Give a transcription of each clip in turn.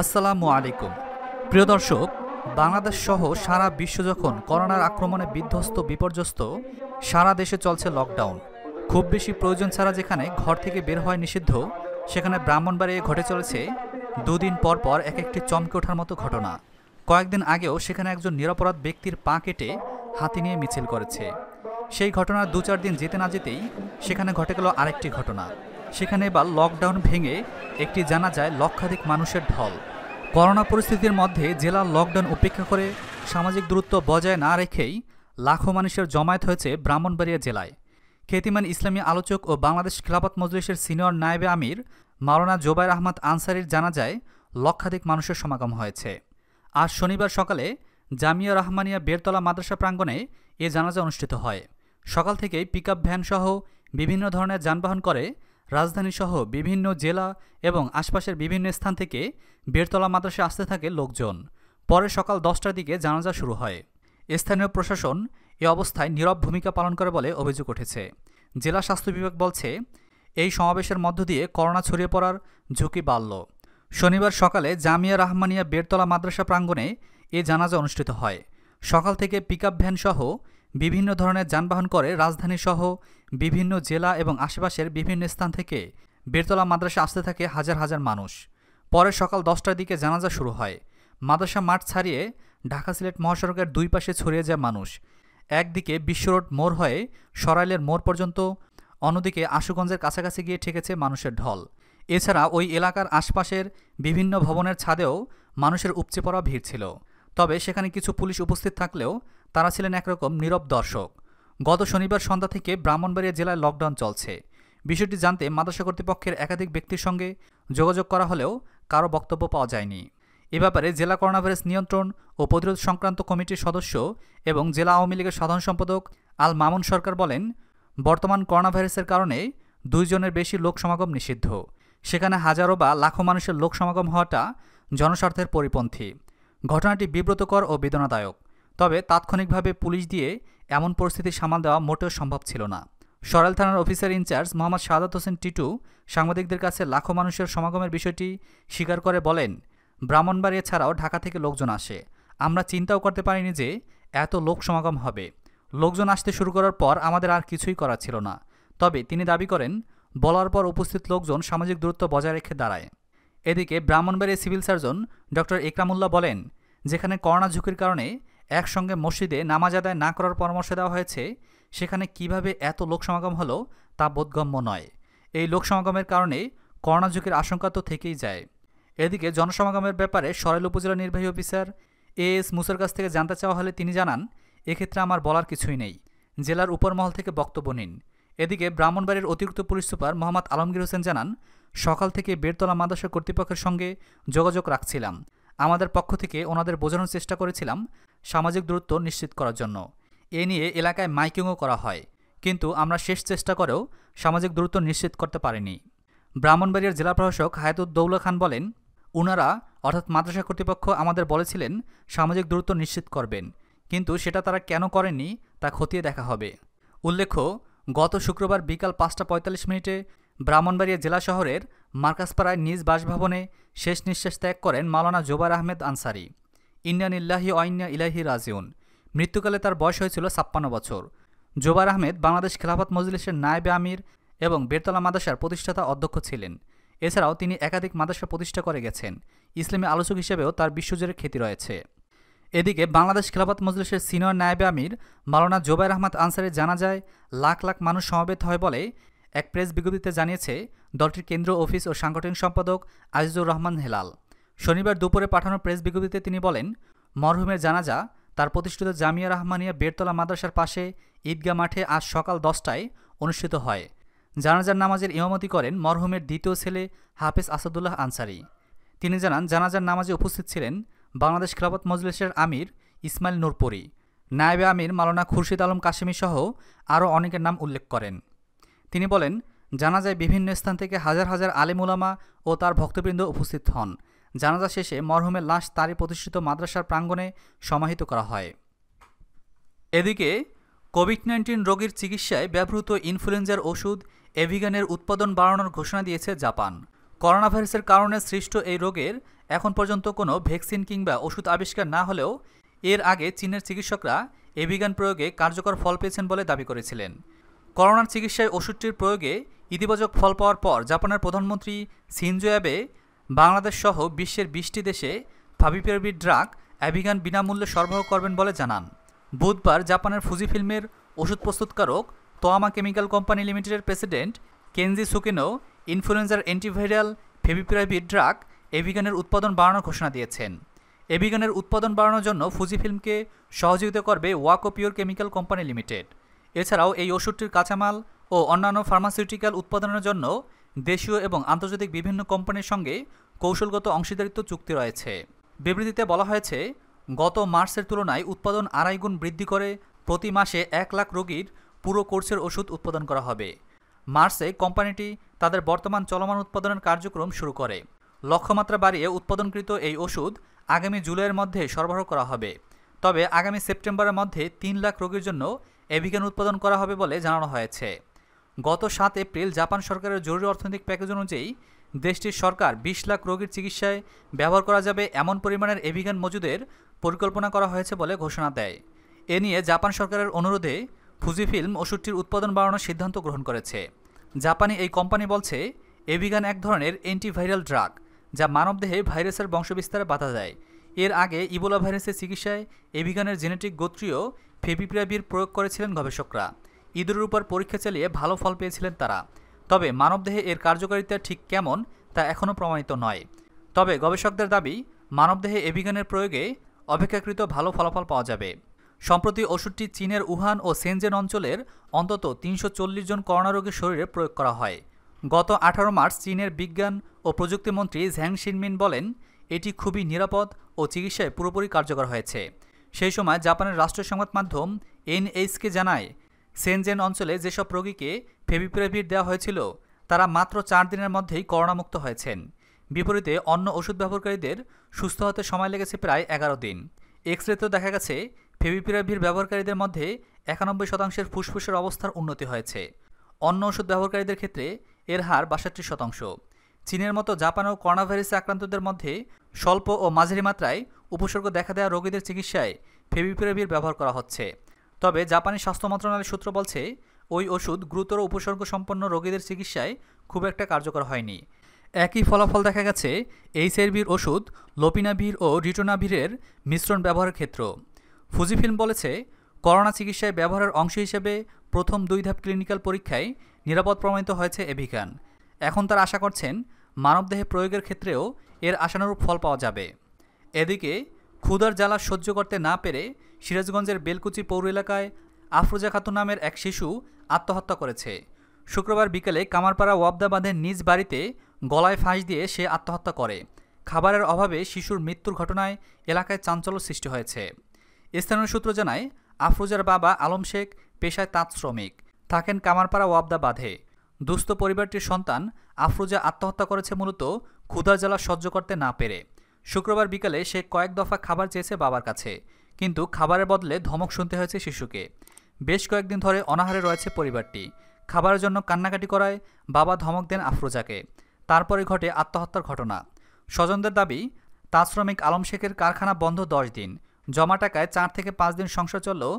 আসসালামু আলাইকুম প্রিয় দর্শক বাংলাদেশ সহ সারা বিশ্ব যখন করোনার আক্রমণে বিধ্বস্ত বিপর্যস্ত সারা দেশে চলছে লকডাউন খুব বেশি প্রয়োজন ছাড়া যেখানে ঘর থেকে বের হয় নিষিদ্ধ সেখানে ব্রাহ্মণবাড়িয়ে ঘটে চলেছে দুদিন পর পর এক একটি চমকে ওঠার মতো ঘটনা কয়েকদিন আগেও সেখানে একজন নিরাপরাধ ব্যক্তির পা কেটে হাতি নিয়ে মিছিল করেছে সেই ঘটনার দু চার দিন যেতে না যেতেই সেখানে ঘটে গেল আরেকটি ঘটনা সেখানে এবার লকডাউন ভেঙে একটি জানা যায় লক্ষাধিক মানুষের ঢল করোনা পরিস্থিতির মধ্যে জেলার লকডাউন উপেক্ষা করে সামাজিক দূরত্ব বজায় না রেখেই লাখো মানুষের জমায়েত হয়েছে ব্রাহ্মণবাড়িয়া জেলায় খেতিমান ইসলামী আলোচক ও বাংলাদেশ খিলাপত মজলিসের সিনিয়র নায়েবে আমির মাওলানা জোবাইর আহমদ আনসারির জানা যায় লক্ষাধিক মানুষের সমাগম হয়েছে আজ শনিবার সকালে জামিয়া রহমানিয়া বেরতলা মাদ্রাসা প্রাঙ্গণে এ জানাজা অনুষ্ঠিত হয় সকাল থেকেই পিক আপ ভ্যানসহ বিভিন্ন ধরনের যানবাহন করে রাজধানীসহ বিভিন্ন জেলা এবং আশপাশের বিভিন্ন স্থান থেকে বেরতলা মাদ্রাসা আসতে থাকে লোকজন পরে সকাল দশটার দিকে জানাজা শুরু হয় স্থানীয় প্রশাসন এ অবস্থায় নীরব ভূমিকা পালন করে বলে অভিযোগ উঠেছে জেলা স্বাস্থ্য বিভাগ বলছে এই সমাবেশের মধ্য দিয়ে করোনা ছড়িয়ে পড়ার ঝুঁকি বাড়ল শনিবার সকালে জামিয়া রাহমানিয়া বেরতলা মাদ্রাসা প্রাঙ্গণে এ জানাজা অনুষ্ঠিত হয় সকাল থেকে পিক আপ ভ্যানসহ বিভিন্ন ধরনের যানবাহন করে রাজধানীসহ বিভিন্ন জেলা এবং আশেপাশের বিভিন্ন স্থান থেকে বীরতলা মাদ্রাসা আসতে থাকে হাজার হাজার মানুষ পরে সকাল দশটার দিকে জানাজা শুরু হয় মাদ্রাসা মাঠ ছাড়িয়ে ঢাকা সিলেট মহাসড়কের দুই পাশে ছড়িয়ে যায় মানুষ একদিকে বিশ্বরোড মোড় হয়ে সরাইলের মোড় পর্যন্ত অন্যদিকে আশুগঞ্জের কাছাকাছি গিয়ে ঠেকেছে মানুষের ঢল এছাড়া ওই এলাকার আশপাশের বিভিন্ন ভবনের ছাদেও মানুষের উপচে পড়া ভিড় ছিল তবে সেখানে কিছু পুলিশ উপস্থিত থাকলেও তারা ছিলেন একরকম নীরব দর্শক গত শনিবার সন্ধ্যা থেকে ব্রাহ্মণবাড়িয়া জেলায় লকডাউন চলছে বিষয়টি জানতে মাদ্রাসা কর্তৃপক্ষের একাধিক ব্যক্তির সঙ্গে যোগাযোগ করা হলেও কারো বক্তব্য পাওয়া যায়নি এ ব্যাপারে জেলা করোনাভাইরাস নিয়ন্ত্রণ ও প্রতিরোধ সংক্রান্ত কমিটির সদস্য এবং জেলা আওয়ামী লীগের সাধারণ সম্পাদক আল মামুন সরকার বলেন বর্তমান করোনাভাইরাসের কারণে দুইজনের বেশি লোক সমাগম নিষিদ্ধ সেখানে হাজারো বা লাখো মানুষের লোক সমাগম হওয়াটা জনস্বার্থের পরিপন্থী ঘটনাটি বিব্রতকর ও বেদনাদায়ক তবে তাৎক্ষণিকভাবে পুলিশ দিয়ে এমন পরিস্থিতি সামাল দেওয়া মোটেও সম্ভব ছিল না সরাইল থানার অফিসার ইনচার্জ মোহাম্মদ সাদাত হোসেন টিটু সাংবাদিকদের কাছে লাখো মানুষের সমাগমের বিষয়টি স্বীকার করে বলেন ব্রাহ্মণবাড়ি ছাড়াও ঢাকা থেকে লোকজন আসে আমরা চিন্তাও করতে পারিনি যে এত লোক সমাগম হবে লোকজন আসতে শুরু করার পর আমাদের আর কিছুই করা ছিল না তবে তিনি দাবি করেন বলার পর উপস্থিত লোকজন সামাজিক দূরত্ব বজায় রেখে দাঁড়ায় এদিকে Brahmanbaria civil surgeon doctor Ekramullah বলেন যেখানে করোনা ঝুঁকির কারণে একসঙ্গে মসজিদে নামাজ আদায় না করার পরামর্শ দেওয়া হয়েছে সেখানে কিভাবে এত লোক সমাগম হলো তা বোধগম্য নয় এই লোক সমাগমের কারণে করোনা ঝুঁকির আশঙ্কা তো থেকেই যায় এদিকে জনসমাগমের ব্যাপারে সরাইল উপজেলা নির্বাহী অফিসার এ এস মুসার কাছ থেকে জানতে চাওয়া হলে তিনি জানান এক্ষেত্রে আমার বলার কিছুই নেই জেলার উপরমহল থেকে বক্তব্য নিন এদিকে ব্রাহ্মণবাড়ির অতিরিক্ত পুলিশ সুপার মোহাম্মদ আলমগীর হোসেন জানান সকাল থেকে বেরতলা মাদ্রাসা কর্তৃপক্ষের সঙ্গে যোগাযোগ রাখছিলাম আমাদের পক্ষ থেকে ওনাদের বোঝানোর চেষ্টা করেছিলাম সামাজিক দূরত্ব নিশ্চিত করার জন্য এ নিয়ে এলাকায় মাইকিংও করা হয় কিন্তু আমরা শেষ চেষ্টা করেও সামাজিক দূরত্ব নিশ্চিত করতে পারিনি ব্রাহ্মণবাড়িয়ার জেলা প্রশাসক হায়াতুদ্দৌলা খান বলেন উনারা অর্থাৎ মাদ্রাসা কর্তৃপক্ষ আমাদের বলেছিলেন সামাজিক দূরত্ব নিশ্চিত করবেন কিন্তু সেটা তারা কেন করেনি তা খতিয়ে দেখা হবে উল্লেখ্য গত শুক্রবার বিকাল পাঁচটা পঁয়তাল্লিশ মিনিটে ব্রাহ্মণবাড়িয়া জেলা শহরের মার্কাসপাড়ায় নিজ বাসভবনে শেষ নিঃশ্বাস ত্যাগ করেন মাওলানা জোবার আহমেদ আনসারি ইল্লাহি অন্যা ইলাহি রাজিউন মৃত্যুকালে তার বয়স হয়েছিল ছাপ্পান্ন বছর জোবার আহমেদ বাংলাদেশ খেলাফত মজলিসের নায়েবে আমির এবং বেরতলা মাদাসার প্রতিষ্ঠাতা অধ্যক্ষ ছিলেন এছাড়াও তিনি একাধিক মাদ্রাসা প্রতিষ্ঠা করে গেছেন ইসলামী আলোচক হিসেবেও তার বিশ্বজুড়ে খ্যাতি রয়েছে এদিকে বাংলাদেশ খেলাফত মজলিসের সিনিয়র নায়েবে আমির মালানা জোবাইর আহমদ আনসারে জানা যায় লাখ লাখ মানুষ সমবেত হয় বলে এক প্রেস বিজ্ঞপ্তিতে জানিয়েছে দলটির কেন্দ্র অফিস ও সাংগঠনিক সম্পাদক আজিজুর রহমান হেলাল শনিবার দুপুরে পাঠানো প্রেস বিজ্ঞপ্তিতে তিনি বলেন মরহুমের জানাজা তার প্রতিষ্ঠিত জামিয়া রহমানিয়া বেরতলা মাদ্রাসার পাশে ঈদগা মাঠে আজ সকাল দশটায় অনুষ্ঠিত হয় জানাজার নামাজের ইমামতি করেন মরহুমের দ্বিতীয় ছেলে হাফেজ আসাদুল্লাহ আনসারি তিনি জানান জানাজার নামাজে উপস্থিত ছিলেন বাংলাদেশ খেলাফত মজলিসের আমির ইসমাইল নূরপুরি নায়েবে আমির মালানা খুরশিদ আলম কাশেমি সহ আরও অনেকের নাম উল্লেখ করেন তিনি বলেন জানাজায় বিভিন্ন স্থান থেকে হাজার হাজার আলিমুলামা ও তার ভক্তবৃন্দ উপস্থিত হন জানাজা শেষে মরহুমের লাশ তারই প্রতিষ্ঠিত মাদ্রাসার প্রাঙ্গণে সমাহিত করা হয় এদিকে কোভিড নাইন্টিন রোগীর চিকিৎসায় ব্যবহৃত ইনফ্লুয়েঞ্জার ওষুধ এভিগানের উৎপাদন বাড়ানোর ঘোষণা দিয়েছে জাপান করোনা ভাইরাসের কারণে সৃষ্ট এই রোগের এখন পর্যন্ত কোনো ভ্যাকসিন কিংবা ওষুধ আবিষ্কার না হলেও এর আগে চীনের চিকিৎসকরা এভিগান প্রয়োগে কার্যকর ফল পেয়েছেন বলে দাবি করেছিলেন করোনার চিকিৎসায় ওষুধটির প্রয়োগে ইতিবাচক ফল পাওয়ার পর জাপানের প্রধানমন্ত্রী সিনজো অ্যাবে বাংলাদেশ সহ বিশ্বের বিশটি দেশে ফাবিপিরাবির ড্রাগ অ্যাভিগান বিনামূল্যে সরবরাহ করবেন বলে জানান বুধবার জাপানের ফুজি ফিল্মের ওষুধ প্রস্তুতকারক তোয়ামা কেমিক্যাল কোম্পানি লিমিটেডের প্রেসিডেন্ট কেনজি সুকেনো ইনফ্লুয়েঞ্জার অ্যান্টিভাইরাল ফেভিপিরাবির ড্রাগ এভিগানের উৎপাদন বাড়ানোর ঘোষণা দিয়েছেন এভিগানের উৎপাদন বাড়ানোর জন্য ফুজি ফিল্মকে সহযোগিতা করবে Wako pure chemical company limited এছাড়াও এই ওষুধটির কাঁচামাল ও অন্যান্য ফার্মাসিউটিক্যাল উৎপাদনের জন্য দেশীয় এবং আন্তর্জাতিক বিভিন্ন কোম্পানির সঙ্গে কৌশলগত অংশীদারিত্ব চুক্তি রয়েছে বিবৃতিতে বলা হয়েছে গত মার্চের তুলনায় উৎপাদন আড়াই গুণ বৃদ্ধি করে প্রতি মাসে এক লাখ রোগীর পুরো কোর্সের ওষুধ উৎপাদন করা হবে মার্চে কোম্পানিটি তাদের বর্তমান চলমান উৎপাদনের কার্যক্রম শুরু করে লক্ষ্যমাত্রা বাড়িয়ে উৎপাদনকৃত এই ওষুধ আগামী জুলাইয়ের মধ্যে সরবরাহ করা হবে তবে আগামী সেপ্টেম্বরের মধ্যে তিন লাখ রোগীর জন্য অ্যাভিগান উৎপাদন করা হবে বলে জানানো হয়েছে গত সাত এপ্রিল জাপান সরকারের জরুরি অর্থনৈতিক প্যাকেজ অনুযায়ী দেশটির সরকার বিশ লাখ রোগীর চিকিৎসায় ব্যবহার করা যাবে এমন পরিমাণের এভিগান মজুদের পরিকল্পনা করা হয়েছে বলে ঘোষণা দেয় এ নিয়ে জাপান সরকারের অনুরোধে ফুজিফিল্ম ওষুধটির উৎপাদন বাড়ানোর সিদ্ধান্ত গ্রহণ করেছে জাপানি এই কোম্পানি বলছে এভিগান এক ধরনের অ্যান্টিভাইরাল ড্রাগ যা মানবদেহে ভাইরাসের বংশবিস্তারে বাধা দেয় এর আগে ইবোলা ভাইরাসের চিকিৎসায় এভিগানের জেনেটিক গোত্রীয় ফেবিপ্রাভির প্রয়োগ করেছিলেন গবেষকরা ইঁদুরের উপর পরীক্ষা চালিয়ে ভালো ফল পেয়েছিলেন তারা তবে মানবদেহে এর কার্যকারিতা ঠিক কেমন তা এখনও প্রমাণিত নয় তবে গবেষকদের দাবি মানবদেহে এভিগানের প্রয়োগে অপেক্ষাকৃত ভালো ফলাফল পাওয়া যাবে সম্প্রতি ওষুধটি চীনের উহান ও সেনজেন অঞ্চলের অন্তত তিনশো জন করোনা রোগীর শরীরে প্রয়োগ করা হয় গত আঠারো মার্চ চীনের বিজ্ঞান ও প্রযুক্তিমন্ত্রী ঝ্যাং সিনমিন বলেন এটি খুবই নিরাপদ ও চিকিৎসায় পুরোপুরি কার্যকর হয়েছে সেই সময় জাপানের রাষ্ট্রীয় সংবাদ মাধ্যম এনএইচকে জানায় সেনজেন অঞ্চলে যেসব রোগীকে ফেভিপ্রেভির দেওয়া হয়েছিল তারা মাত্র চার দিনের মধ্যেই করোনামুক্ত হয়েছেন বিপরীতে অন্য ওষুধ ব্যবহারকারীদের সুস্থ হতে সময় লেগেছে প্রায় এগারো দিন এক্স রেতেও দেখা গেছে ফেভিপিরাভির ব্যবহারকারীদের মধ্যে একানব্বই শতাংশের ফুসফুসের অবস্থার উন্নতি হয়েছে অন্য ওষুধ ব্যবহারকারীদের ক্ষেত্রে এর হার বাষট্টি শতাংশ চীনের মতো জাপানেও করোনাভাইরাসে আক্রান্তদের মধ্যে স্বল্প ও মাঝারি মাত্রায় উপসর্গ দেখা দেওয়া রোগীদের চিকিৎসায় ফেভিপ্রেভির ব্যবহার করা হচ্ছে তবে জাপানি স্বাস্থ্য মন্ত্রণালয়ের সূত্র বলছে ওই ওষুধ গুরুতর উপসর্গ সম্পন্ন রোগীদের চিকিৎসায় খুব একটা কার্যকর হয়নি একই ফলাফল দেখা গেছে এইচআইভির ওষুধ লোপিনাভির ও রিটোনাভিরের মিশ্রণ ব্যবহারের ক্ষেত্র ফুজিফিল্ম বলেছে করোনা চিকিৎসায় ব্যবহারের অংশ হিসেবে প্রথম দুই ধাপ ক্লিনিক্যাল পরীক্ষায় নিরাপদ প্রমাণিত হয়েছে এভিকান এখন তারা আশা করছেন মানবদেহে প্রয়োগের ক্ষেত্রেও এর আশানুরূপ ফল পাওয়া যাবে এদিকে ক্ষুধার জ্বালা সহ্য করতে না পেরে সিরাজগঞ্জের বেলকুচি পৌর এলাকায় আফরোজা খাতুন নামের এক শিশু আত্মহত্যা করেছে শুক্রবার বিকেলে কামারপাড়া ওয়াবদা বাঁধের নিজ বাড়িতে গলায় ফাঁস দিয়ে সে আত্মহত্যা করে খাবারের অভাবে শিশুর মৃত্যুর ঘটনায় এলাকায় চাঞ্চল্য সৃষ্টি হয়েছে স্থানীয় সূত্র জানায় আফরোজার বাবা আলম শেখ পেশায় তাঁত শ্রমিক থাকেন কামারপাড়া ওয়াবদা বাঁধে দুস্থ পরিবারটির সন্তান আফরোজা আত্মহত্যা করেছে মূলত ক্ষুধার জ্বালা সহ্য করতে না পেরে শুক্রবার বিকালে সে কয়েক দফা খাবার চেয়েছে বাবার কাছে কিন্তু খাবারের বদলে ধমক শুনতে হয়েছে শিশুকে বেশ কয়েকদিন ধরে অনাহারে রয়েছে পরিবারটি খাবারের জন্য কান্নাকাটি করায় বাবা ধমক দেন আফরোজাকে তারপরে ঘটে আত্মহত্যার ঘটনা স্বজনদের দাবি তাঁত শ্রমিক আলম শেখের কারখানা বন্ধ দশ দিন জমা টাকায় চার থেকে পাঁচ দিন সংসার চললেও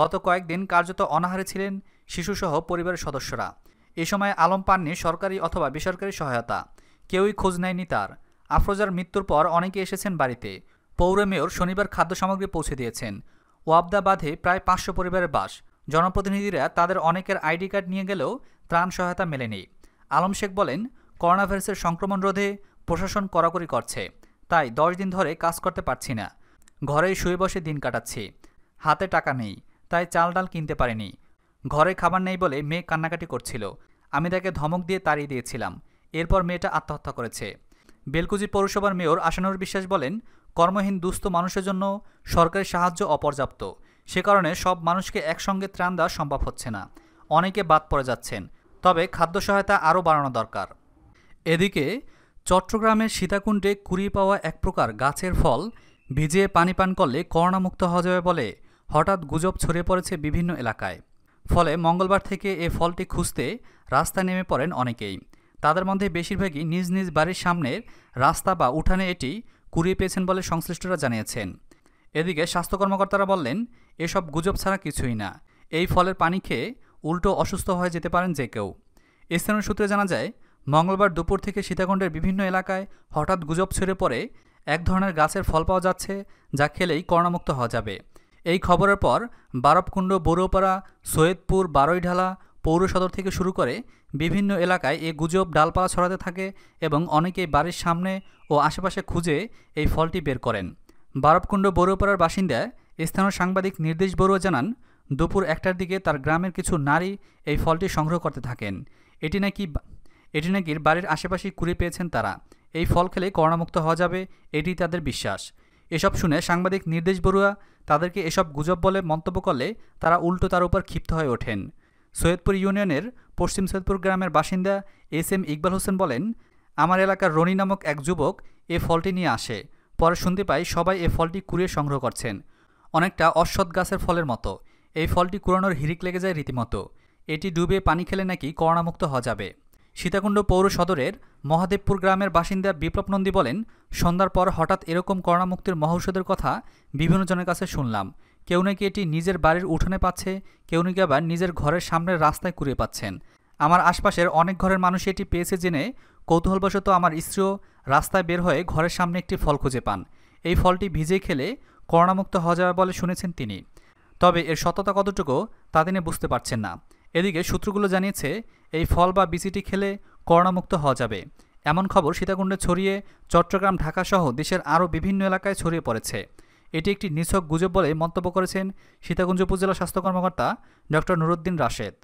গত কয়েকদিন কার্যত অনাহারে ছিলেন শিশুসহ পরিবারের সদস্যরা এ সময় আলম পাননি সরকারি অথবা বেসরকারি সহায়তা কেউই খোঁজ নেয়নি তার আফরোজার মৃত্যুর পর অনেকে এসেছেন বাড়িতে পৌর মেয়র শনিবার খাদ্য সামগ্রী পৌঁছে দিয়েছেন ওয়াবদা বাঁধে প্রায় পাঁচশো পরিবারের বাস জনপ্রতিনিধিরা তাদের অনেকের আইডি কার্ড নিয়ে গেলেও ত্রাণ সহায়তা মেলেনি আলম শেখ বলেন করোনাভাইরাসের সংক্রমণ রোধে প্রশাসন কড়াকড়ি করছে তাই দশ দিন ধরে কাজ করতে পারছি না ঘরেই শুয়ে বসে দিন কাটাচ্ছি হাতে টাকা নেই তাই চাল ডাল কিনতে পারিনি ঘরে খাবার নেই বলে মেয়ে কান্নাকাটি করছিল আমি তাকে ধমক দিয়ে তাড়িয়ে দিয়েছিলাম এরপর মেয়েটা আত্মহত্যা করেছে বেলকুজি পৌরসভার মেয়র আশানুর বিশ্বাস বলেন কর্মহীন দুস্থ মানুষের জন্য সরকারি সাহায্য অপর্যাপ্ত সে কারণে সব মানুষকে একসঙ্গে ত্রাণ দেওয়া সম্ভব হচ্ছে না অনেকে বাদ পড়ে যাচ্ছেন তবে খাদ্য সহায়তা আরও বাড়ানো দরকার এদিকে চট্টগ্রামের সীতাকুণ্ডে কুড়িয়ে পাওয়া এক প্রকার গাছের ফল ভিজিয়ে পানি পান করলে করোনামুক্ত হওয়া যাবে বলে হঠাৎ গুজব ছড়িয়ে পড়েছে বিভিন্ন এলাকায় ফলে মঙ্গলবার থেকে এ ফলটি খুঁজতে রাস্তায় নেমে পড়েন অনেকেই তাদের মধ্যে বেশিরভাগই নিজ নিজ বাড়ির সামনের রাস্তা বা উঠানে এটি কুড়িয়ে পেয়েছেন বলে সংশ্লিষ্টরা জানিয়েছেন এদিকে স্বাস্থ্য কর্মকর্তারা বললেন এসব গুজব ছাড়া কিছুই না এই ফলের পানি খেয়ে উল্টো অসুস্থ হয়ে যেতে পারেন যে কেউ স্থানীয় সূত্রে জানা যায় মঙ্গলবার দুপুর থেকে সীতাকুণ্ডের বিভিন্ন এলাকায় হঠাৎ গুজব ছড়ে পড়ে এক ধরনের গাছের ফল পাওয়া যাচ্ছে যা খেলেই করোনামুক্ত হওয়া যাবে এই খবরের পর বারবকুণ্ড বড়ুপাড়া সৈয়দপুর বারৈঢালা পৌর সদর থেকে শুরু করে বিভিন্ন এলাকায় এই গুজব ডালপালা ছড়াতে থাকে এবং অনেকেই বাড়ির সামনে ও আশেপাশে খুঁজে এই ফলটি বের করেন বারবকুণ্ড বড়ুপাড়ার বাসিন্দা স্থানীয় সাংবাদিক নির্দেশ বড়ুয়া জানান দুপুর একটার দিকে তার গ্রামের কিছু নারী এই ফলটি সংগ্রহ করতে থাকেন এটি নাকি এটি নাকি বাড়ির আশেপাশে কুড়ে পেয়েছেন তারা এই ফল খেলে করোনামুক্ত হওয়া যাবে এটি তাদের বিশ্বাস এসব শুনে সাংবাদিক নির্দেশ বড়ুয়া তাদেরকে এসব গুজব বলে মন্তব্য করলে তারা উল্টো তার উপর ক্ষিপ্ত হয়ে ওঠেন সৈয়দপুর ইউনিয়নের পশ্চিম সৈয়দপুর গ্রামের বাসিন্দা এস এম ইকবাল হোসেন বলেন আমার এলাকার রনি নামক এক যুবক এ ফলটি নিয়ে আসে পরে শুনতে পাই সবাই এ ফলটি কুড়িয়ে সংগ্রহ করছেন অনেকটা অশ্বৎ গাছের ফলের মতো এই ফলটি কুড়ানোর হিরিক লেগে যায় রীতিমতো এটি ডুবে পানি খেলে নাকি করোনামুক্ত হওয়া যাবে সীতাকুণ্ড পৌর সদরের মহাদেবপুর গ্রামের বাসিন্দা বিপ্লব নন্দী বলেন সন্ধ্যার পর হঠাৎ এরকম করোনামুক্তির মহৌষধের কথা বিভিন্ন জনের কাছে শুনলাম কেউ নাকি এটি নিজের বাড়ির উঠোনে পাচ্ছে কেউ নাকি আবার নিজের ঘরের সামনের রাস্তায় কুড়িয়ে পাচ্ছেন আমার আশপাশের অনেক ঘরের মানুষ এটি পেয়েছে জেনে কৌতূহলবশত আমার স্ত্রীও রাস্তায় বের হয়ে ঘরের সামনে একটি ফল খুঁজে পান এই ফলটি ভিজে খেলে করোনামুক্ত হওয়া যাবে বলে শুনেছেন তিনি তবে এর সততা কতটুকু তা তিনি বুঝতে পারছেন না এদিকে সূত্রগুলো জানিয়েছে এই ফল বা বিচিটি খেলে করোনামুক্ত হওয়া যাবে এমন খবর সীতাকুণ্ডে ছড়িয়ে চট্টগ্রাম ঢাকাসহ দেশের আরও বিভিন্ন এলাকায় ছড়িয়ে পড়েছে এটি একটি নিছক গুজব বলে মন্তব্য করেছেন সীতাকুঞ্জ উপজেলা স্বাস্থ্য কর্মকর্তা ডক্টর নুরুদ্দিন রাশেদ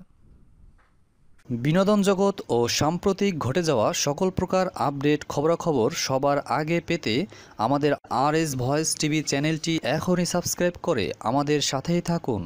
বিনোদন জগৎ ও সাম্প্রতিক ঘটে যাওয়া সকল প্রকার আপডেট খবরাখবর সবার আগে পেতে আমাদের আর এস ভয়েস টিভি চ্যানেলটি এখনই সাবস্ক্রাইব করে আমাদের সাথেই থাকুন